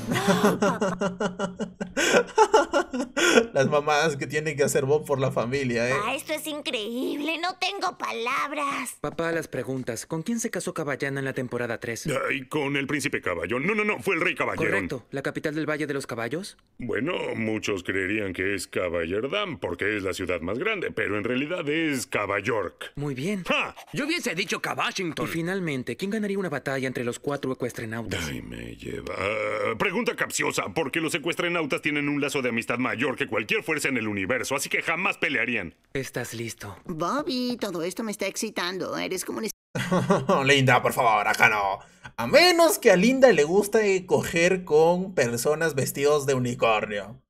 Las mamás que tienen que hacer Bob por la familia, ¿eh? Ah, esto es increíble, no tengo palabras. Papá, las preguntas. ¿Con quién se casó Caballana en la temporada 3? Ay, con el príncipe caballo. No, no, no, fue el rey caballero. Correcto, la capital del Valle de los Caballos. Bueno, muchos creerían que es Caballerdam porque es la ciudad más grande, pero en realidad es York. Muy bien. ¡Ja! Yo hubiese dicho Cabashington. Y finalmente, ¿quién ganaría una batalla entre los cuatro ecuestrenautas? Ay, me lleva. Ah, pregunta pregunta capciosa, porque los secuestrenautas tienen un lazo de amistad mayor que cualquier fuerza en el universo, así que jamás pelearían. Estás listo. Bobby, todo esto me está excitando. Eres como un... Linda, por favor, acá no. A menos que a Linda le guste coger con personas vestidos de unicornio.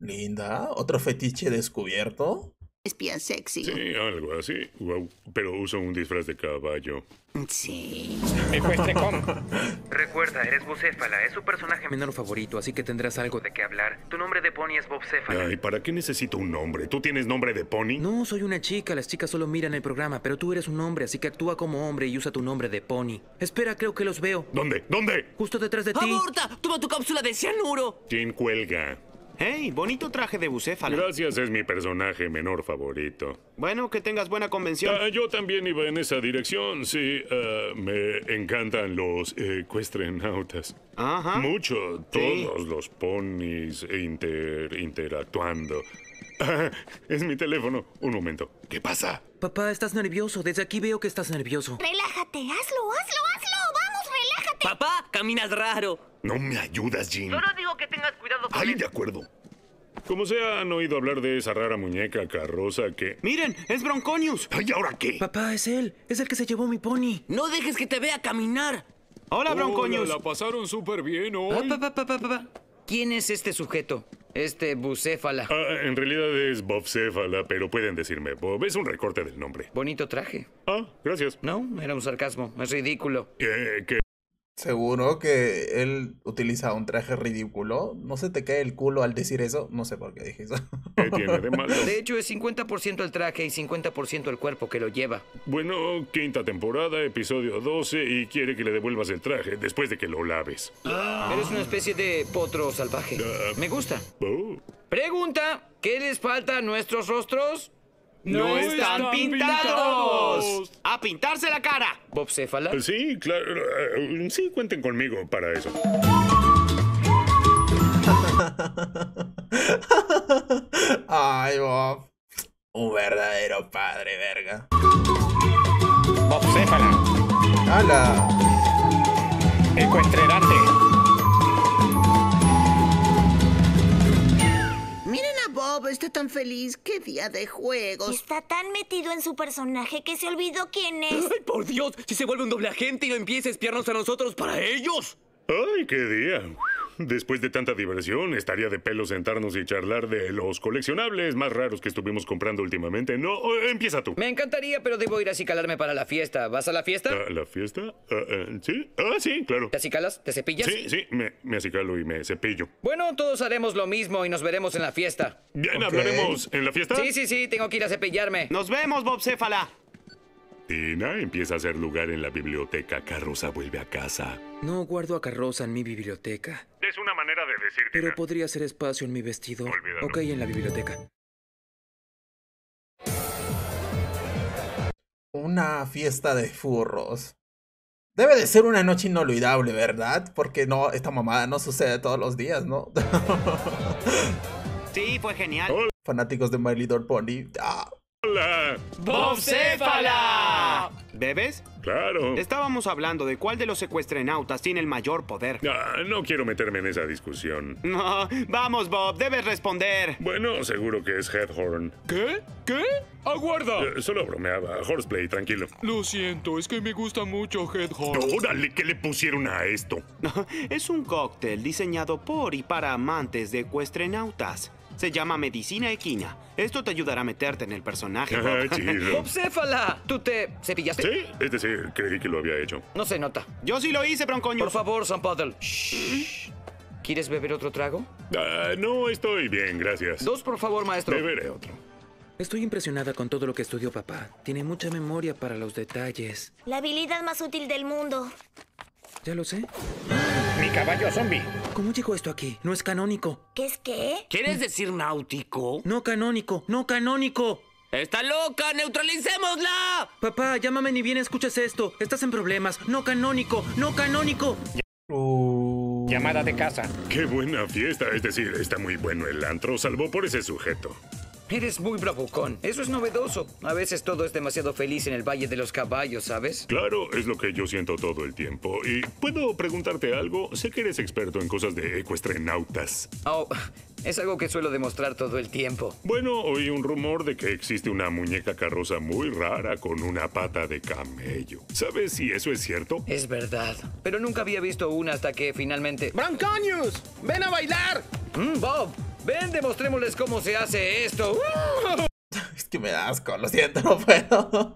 Linda, otro fetiche descubierto bien sexy. Sí, algo así. Pero uso un disfraz de caballo. Sí. Me cueste con. Recuerda, eres bucéfala Es su personaje menor favorito, así que tendrás algo de qué hablar. Tu nombre de pony es Bobcefala Ay, ¿para qué necesito un nombre? ¿Tú tienes nombre de pony? No, soy una chica. Las chicas solo miran el programa, pero tú eres un hombre, así que actúa como hombre y usa tu nombre de pony. Espera, creo que los veo. ¿Dónde? ¿Dónde? Justo detrás de ti. ¡Aborta! Toma tu cápsula de cianuro. ¿Quién cuelga? ¡Hey! Bonito traje de bucéfalo. Gracias, es mi personaje menor favorito. Bueno, que tengas buena convención. Ah, yo también iba en esa dirección, sí. Ah, me encantan los ecuestrenautas. Ajá. Mucho. Todos los ponis e interactuando. Ah, es mi teléfono. Un momento. ¿Qué pasa? Papá, estás nervioso. Desde aquí veo que estás nervioso. Relájate. Hazlo, hazlo, hazlo. Papá, caminas raro. No me ayudas, Jim. Solo digo que tengas cuidado con Ay, de acuerdo. Como sea, han oído hablar de esa rara muñeca carrosa que... ¡Miren! ¡Es Bronconius! ¡Ay, ahora qué? Papá, es él. Es el que se llevó mi pony. ¡No dejes que te vea caminar! ¡Hola, Bronconius! la pasaron súper bien hoy. ¿Quién es este sujeto? Este bucéfala. Ah, en realidad es Bobcéfala, pero pueden decirme Bob. Es un recorte del nombre. Bonito traje. Ah, gracias. No, era un sarcasmo. Es ridículo. Eh, ¿Qué? ¿Qué? Seguro que él utiliza un traje ridículo. ¿No se te cae el culo al decir eso? No sé por qué dije eso. ¿Qué tiene de malo? De hecho, es 50% el traje y 50% el cuerpo que lo lleva. Bueno, quinta temporada, episodio 12, y quiere que le devuelvas el traje después de que lo laves. Ah. Eres una especie de potro salvaje. Ah. Me gusta. Oh. Pregunta, ¿qué les falta a nuestros rostros? No, están, pintados. ¡A pintarse la cara! Céfala. Eh, sí, claro. Eh, sí, cuenten conmigo para eso. Ay, Bob. Un verdadero padre, verga. Céfala. ¡Hala! está este tan feliz. ¡Qué día de juegos! Está tan metido en su personaje que se olvidó quién es. ¡Ay, por Dios! Si se vuelve un doble agente y no empieza a espiarnos a nosotros para ellos. ¡Ay, qué día! Después de tanta diversión, estaría de pelo sentarnos y charlar de los coleccionables más raros que estuvimos comprando últimamente. No, empieza tú. Me encantaría, pero debo ir a acicalarme para la fiesta. ¿Vas a la fiesta? ¿A la fiesta? Ah, eh, sí. Ah, sí, claro. ¿Te acicalas? ¿Te cepillas? Sí, sí, me, acicalo y me cepillo. Bueno, todos haremos lo mismo y nos veremos en la fiesta. Bien, hablaremos en la fiesta. Sí, sí, sí, tengo que ir a cepillarme. Nos vemos, Bob Tina empieza a hacer lugar en la biblioteca. Carrosa vuelve a casa. No guardo a Carrosa en mi biblioteca. Es una manera de decir. Pero podría ser espacio en mi vestido. Olvídalo. Ok, en la biblioteca. Una fiesta de furros. Debe de ser una noche inolvidable, ¿verdad? Porque no, esta mamada no sucede todos los días, ¿no? sí, fue genial. Fanáticos de My Little Pony. Ah. ¡Hola! ¡Bob ¡Bobcéfala! ¿Bebes? Claro. Estábamos hablando de cuál de los secuestrenautas tiene el mayor poder. Ah, no quiero meterme en esa discusión. No, vamos, Bob, debes responder. Bueno, seguro que es Headhorn. ¿Qué? ¿Qué? ¡Aguarda! Eh, solo bromeaba. Horseplay, tranquilo. Lo siento, es que me gusta mucho Headhorn. ¡Órale! ¿Qué le pusieron a esto? es un cóctel diseñado por y para amantes de ecuestrenautas. Se llama medicina equina. Esto te ayudará a meterte en el personaje. Ah, Bob. ¿Tú te cepillaste? Sí, es decir, creí que lo había hecho. No se nota. Yo sí lo hice, broncoño. Por favor, San ¿Quieres beber otro trago? Ah, no, estoy bien, gracias. Dos, por favor, maestro. Beberé otro. Estoy impresionada con todo lo que estudió papá. Tiene mucha memoria para los detalles. La habilidad más útil del mundo. Ya lo sé. Mi caballo zombie. ¿Cómo llegó esto aquí? No es canónico. ¿Qué es qué? ¿Quieres decir náutico? No canónico, no canónico. ¡Está loca! ¡Neutralicémosla! Papá, llámame ni bien escuchas esto. Estás en problemas. No canónico, no canónico. Llamada de casa. Qué buena fiesta. Es decir, está muy bueno el antro, salvo por ese sujeto. Eres muy bravucón. Eso es novedoso. A veces todo es demasiado feliz en el Valle de los Caballos, ¿sabes? Claro, es lo que yo siento todo el tiempo. Y puedo preguntarte algo. Sé que eres experto en cosas de ecuestrenautas. Oh, es algo que suelo demostrar todo el tiempo. Bueno, oí un rumor de que existe una muñeca carroza muy rara con una pata de camello. ¿Sabes si eso es cierto? Es verdad. Pero nunca había visto una hasta que finalmente... ¡Branconius! ¡Ven a bailar! Mm, Bob, Ven, demostrémosles cómo se hace esto. Es que me da asco, lo siento, no puedo.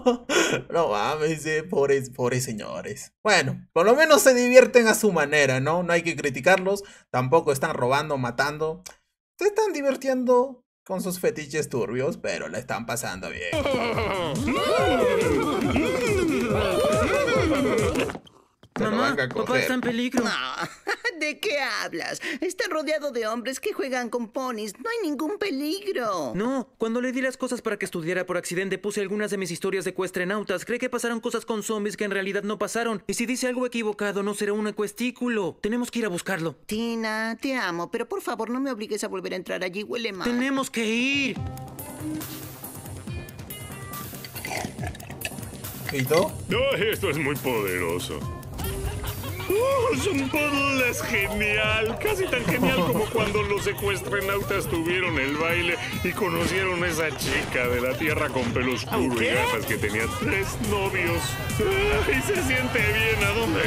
no mames, eh, pobres, pobres señores. Bueno, por lo menos se divierten a su manera, ¿no? No hay que criticarlos, tampoco están robando, matando. Se están divirtiendo con sus fetiches turbios, pero la están pasando bien. Mamá, papá está en peligro. ¿de qué hablas? Está rodeado de hombres que juegan con ponis. No hay ningún peligro. No, cuando le di las cosas para que estudiara por accidente, puse algunas de mis historias de cuestrenautas Cree que pasaron cosas con zombies que en realidad no pasaron. Y si dice algo equivocado, no será un ecuestículo. Tenemos que ir a buscarlo. Tina, te amo, pero por favor no me obligues a volver a entrar allí. Huele mal. Tenemos que ir. ¿Qué No, esto es muy poderoso. ¡Oh, todos es genial! Casi tan genial como cuando los secuestrenautas tuvieron el baile y conocieron a esa chica de la tierra con pelos oscuro y gafas que tenía tres novios. Y se siente bien! ¿A dónde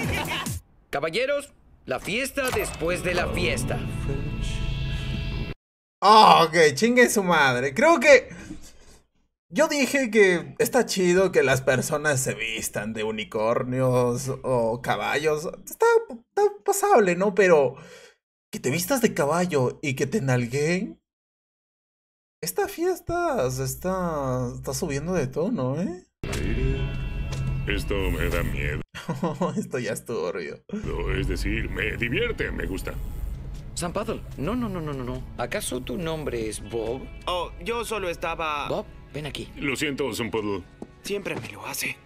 vamos? Caballeros, la fiesta después de la fiesta. Oh, ok, chingue su madre. Creo que... Yo dije que está chido que las personas se vistan de unicornios o caballos. Está, pasable, ¿no? Pero que te vistas de caballo y que te nalguen. Esta fiesta se está, está subiendo de tono, ¿eh? Esto me da miedo. Esto ya es turbio. Es decir, me divierte, me gusta. San Paddle, no, no, no, no, no. ¿Acaso tu nombre es Bob? Oh, yo solo estaba... ¿Bob? Ven aquí. Lo siento, Zumpuddle. Siempre me lo hace.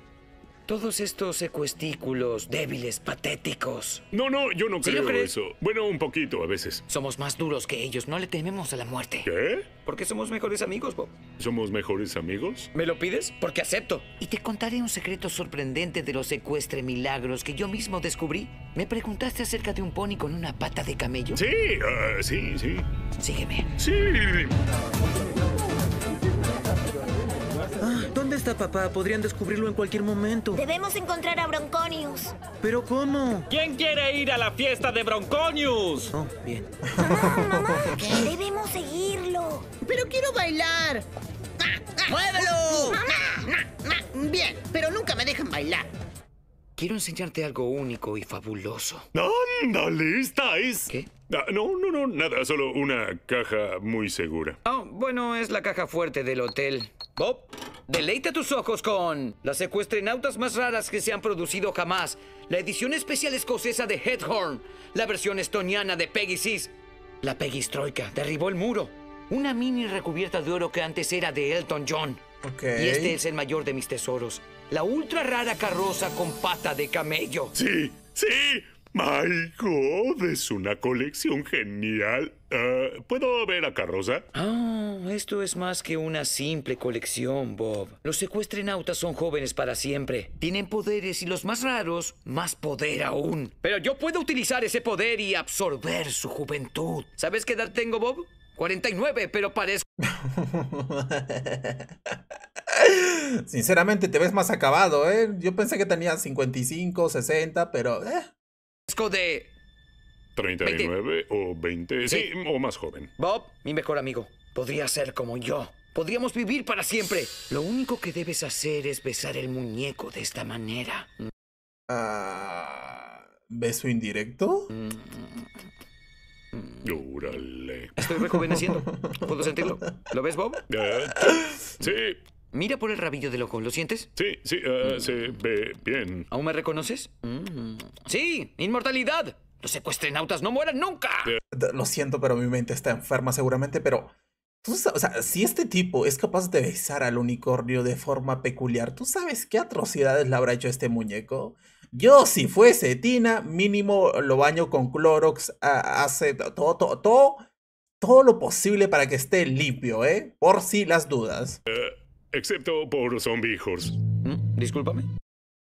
Todos estos secuestículos débiles, patéticos. No, no, yo no creo eso. Bueno, un poquito a veces. Somos más duros que ellos, no le tememos a la muerte. ¿Qué? Porque somos mejores amigos, Bob. ¿Somos mejores amigos? ¿Me lo pides? Porque acepto. Y te contaré un secreto sorprendente de los secuestre milagros que yo mismo descubrí. ¿Me preguntaste acerca de un pony con una pata de camello? Sí, ah, sí, sí. Sígueme. Sí. está papá? Podrían descubrirlo en cualquier momento. Debemos encontrar a Bronconius. ¿Pero cómo? ¿Quién quiere ir a la fiesta de Bronconius? Oh, bien. Mamá, mamá, debemos seguirlo. Pero quiero bailar. ¡Muévelo! ¡Mamá! Bien, pero nunca me dejan bailar. Quiero enseñarte algo único y fabuloso. ¡Ándale! ¡Esta es! ¿Qué? Ah, no, no, no, nada, solo una caja muy segura. Oh, bueno, es la caja fuerte del hotel. Bob deleita tus ojos con las secuestrenautas más raras que se han producido jamás. La edición especial escocesa de Headhorn. La versión estoniana de Peggy La Pegistroika, derribó el muro. Una mini recubierta de oro que antes era de Elton John. Y este es el mayor de mis tesoros. La ultra rara carroza con pata de camello. Sí, sí, My God, es una colección genial. Ah, ¿Puedo ver a Carrosa? Ah, esto es más que una simple colección, Bob. Los secuestrenautas son jóvenes para siempre. Tienen poderes y los más raros, más poder aún. Pero yo puedo utilizar ese poder y absorber su juventud. ¿Sabes qué edad tengo, Bob? 49, pero parezco... Sinceramente te ves más acabado, ¿eh? Yo pensé que tenía 55, 60, pero... Eh de... 39 o 20, sí. o más joven. Bob, mi mejor amigo, podría ser como yo. Podríamos vivir para siempre. Lo único que debes hacer es besar el muñeco de esta manera. Ah, ¿Beso indirecto? Mm. Órale. Estoy rejuveneciendo. ¿Puedo sentirlo? ¿Lo ves, Bob? Eh, sí. Mira por el rabillo del ojo, ¿lo sientes? Sí, sí, eh, mm. se ve bien. ¿Aún me reconoces? Mm. Sí, inmortalidad. Los secuestrenautas no mueran nunca. Lo siento, pero mi mente está enferma seguramente, pero... o sea, si este tipo es capaz de besar al unicornio de forma peculiar, ¿tú sabes qué atrocidades le habrá hecho este muñeco? Yo, si fuese Tina, mínimo lo baño con Clorox, hace todo, todo, todo, todo lo posible para que esté limpio, ¿eh? Por si las dudas. Eh, Excepto por Zombie Horse. ¿Mm? Discúlpame.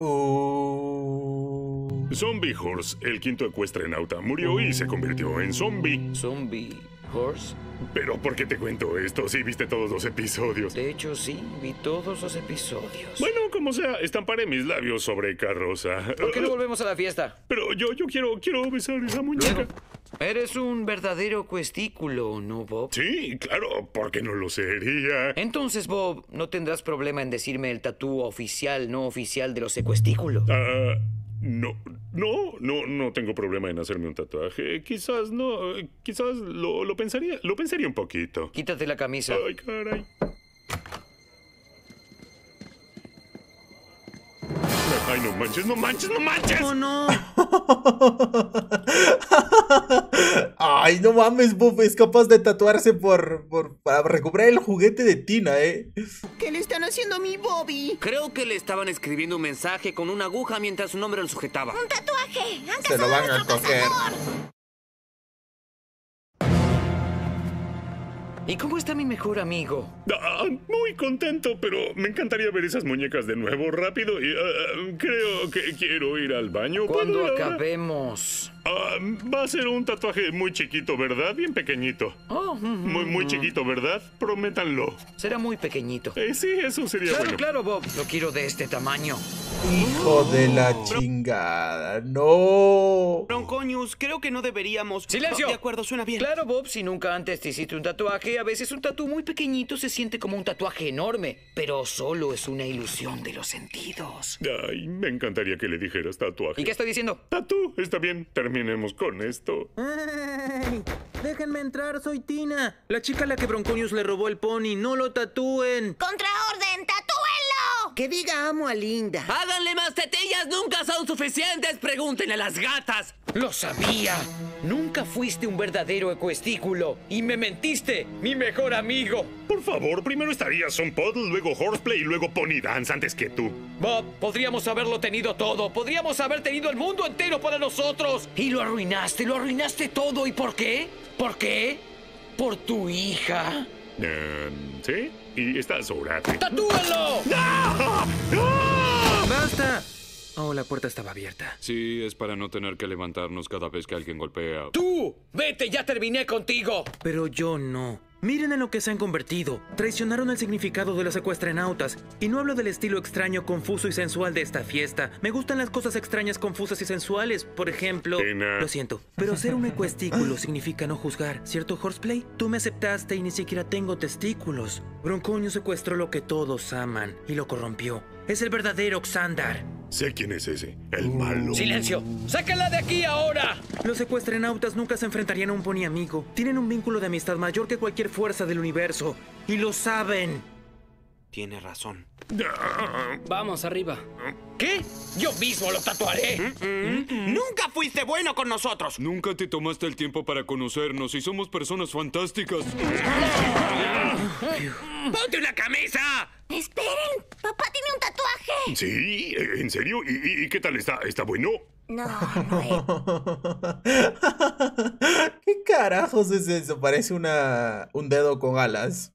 Oh. Zombie Horse, el quinto ecuestre nauta, murió y se convirtió en zombie. Zombie Horse. Pero ¿por qué te cuento esto si viste todos los episodios? De hecho, sí, vi todos los episodios. Bueno, como sea, estamparé mis labios sobre Carrosa. ¿Por qué no volvemos a la fiesta? Pero yo, yo quiero, quiero besar esa muñeca. Eres un verdadero cuestículo, ¿no, Bob? Sí, claro, porque no lo sería. Entonces, Bob, no tendrás problema en decirme el tatú oficial, no oficial de los secuestículos. Ah, no, no, no, no tengo problema en hacerme un tatuaje. Quizás no, quizás lo, lo pensaría, lo pensaría un poquito. Quítate la camisa. Ay, caray. Ay, no manches, no manches, no manches. No, no. Ay, no mames, Bobby es capaz de tatuarse por, por, para recuperar el juguete de Tina, ¿eh? ¿Qué le están haciendo a mi Bobby? Creo que le estaban escribiendo un mensaje con una aguja mientras su nombre lo sujetaba. ¡Un tatuaje! ¡Han Se lo van a coger. ¿Y cómo está mi mejor amigo? Ah, muy contento, pero me encantaría ver esas muñecas de nuevo rápido y ah, creo que quiero ir al baño. Cuando acabemos. Ah, va a ser un tatuaje muy chiquito, ¿verdad? Bien pequeñito. Oh, muy, muy chiquito, ¿verdad? Prométanlo. Será muy pequeñito. Eh, sí, eso sería claro, bueno. Claro, Bob. Lo quiero de este tamaño. Hijo de la chingada. No. coños, creo que no deberíamos. ¡Silencio! de acuerdo, suena bien. Claro, Bob, si nunca antes te hiciste un tatuaje, a veces un tatú muy pequeñito se siente como un tatuaje enorme, pero solo es una ilusión de los sentidos. Ay, me encantaría que le dijeras tatuaje. ¿Y qué estoy diciendo? Tatú, está bien, terminemos con esto. déjenme entrar, soy Tina. La chica a la que Bronconius le robó el pony, no lo tatúen. ¡Contraorden! Que diga amo a Linda. Háganle más tetillas, nunca son suficientes. Pregúntenle a las gatas. Lo sabía. Nunca fuiste un verdadero ecuestículo. Y me mentiste, mi mejor amigo. Por favor, primero estarías son Puddle, luego Horseplay y luego Pony Dance antes que tú. Bob, podríamos haberlo tenido todo. Podríamos haber tenido el mundo entero para nosotros. Y lo arruinaste, lo arruinaste todo. ¿Y por qué? ¿Por qué? Por tu hija. Eh, ¿Sí? Y estás sola. ¡Tatúalo! ¡No! ¡No! ¡Basta! Oh, la puerta estaba abierta. Sí, es para no tener que levantarnos cada vez que alguien golpea. ¡Tú! ¡Vete! ¡Ya terminé contigo! Pero yo no. Miren en lo que se han convertido. Traicionaron el significado de los secuestrenautas. Y no hablo del estilo extraño, confuso y sensual de esta fiesta. Me gustan las cosas extrañas, confusas y sensuales. Por ejemplo... Lo siento. Pero ser un ecuestículo significa no juzgar. ¿Cierto, Horseplay? Tú me aceptaste y ni siquiera tengo testículos. Broncoño secuestró lo que todos aman y lo corrompió. Es el verdadero Xandar. Sé quién es ese, el malo. ¡Silencio! ¡Sácala de aquí ahora! Los secuestrenautas nunca se enfrentarían a un pony amigo. Tienen un vínculo de amistad mayor que cualquier fuerza del universo. Y lo saben. Tiene razón. Vamos, arriba. ¿Qué? Yo mismo lo tatuaré. Mm, mm, mm. Nunca fuiste bueno con nosotros. Nunca te tomaste el tiempo para conocernos y somos personas fantásticas. ¡Ponte una camisa! Esperen, papá tiene un tatuaje. Sí, ¿en serio? ¿Y, qué tal está? ¿Está bueno? No, no. ¿Qué carajos es eso? Parece una un dedo con alas.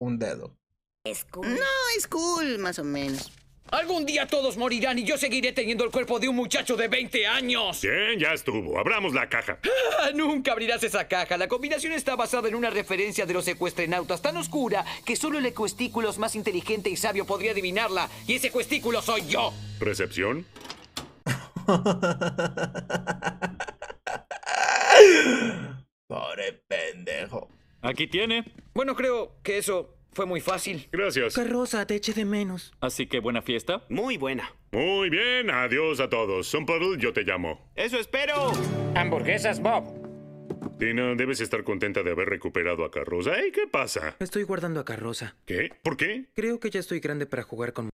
Un dedo. Es cool. No, es cool, más o menos. Algún día todos morirán y yo seguiré teniendo el cuerpo de un muchacho de 20 años. Bien, ya estuvo. Abramos la caja. Ah, nunca abrirás esa caja. La combinación está basada en una referencia de los secuestrenautas tan oscura que solo el ecuestículo más inteligente y sabio podría adivinarla. Y ese ecuestículo soy yo. ¿Recepción? Pobre pendejo. Aquí tiene. Bueno, creo que eso fue muy fácil. Gracias. Carrosa, te eché de menos. Así que buena fiesta. Muy buena. Muy bien, adiós a todos. Son Puddle, yo te llamo. ¡Eso espero! Hamburguesas, Bob. Tina, debes estar contenta de haber recuperado a Carrosa. ¿Eh? ¿Qué pasa? Estoy guardando a Carrosa. ¿Qué? ¿Por qué? Creo que ya estoy grande para jugar con...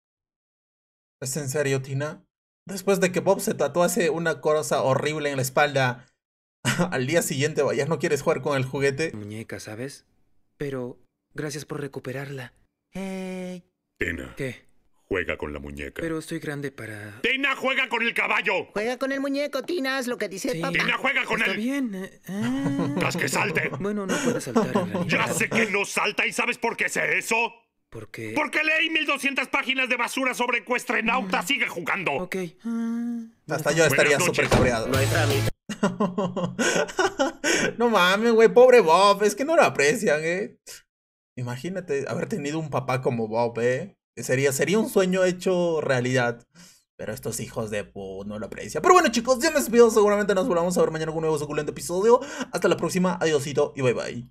¿Es en serio, Tina? Después de que Bob se tatuase una cosa horrible en la espalda, al día siguiente vayas, no quieres jugar con el juguete. Muñeca, ¿sabes? Pero Gracias por recuperarla. Eh, Tina. ¿Qué? Juega con la muñeca. Pero estoy grande para. ¡Tina, juega con el caballo! Juega con el muñeco, Tina, es lo que dice sí. papá. ¡Tina, juega con él! El... bien. Eh, ah. que salte! Bueno, no puede saltar. ¡Ya sé que no salta y sabes por qué sé eso! ¿Por qué? Porque leí 1200 páginas de basura sobre Cuestrenauta. Mm. Sigue jugando. Ok. Ah. Hasta yo estaría súper cabreado. No hay no mames, güey, pobre Bob, es que no lo aprecian, eh. Imagínate haber tenido un papá como Bob, ¿eh? Sería, sería un sueño hecho realidad. Pero estos hijos de no lo aprecian. Pero bueno, chicos, ya me despido. Seguramente nos volvamos a ver mañana con un nuevo suculento episodio. Hasta la próxima. Adiosito y bye bye.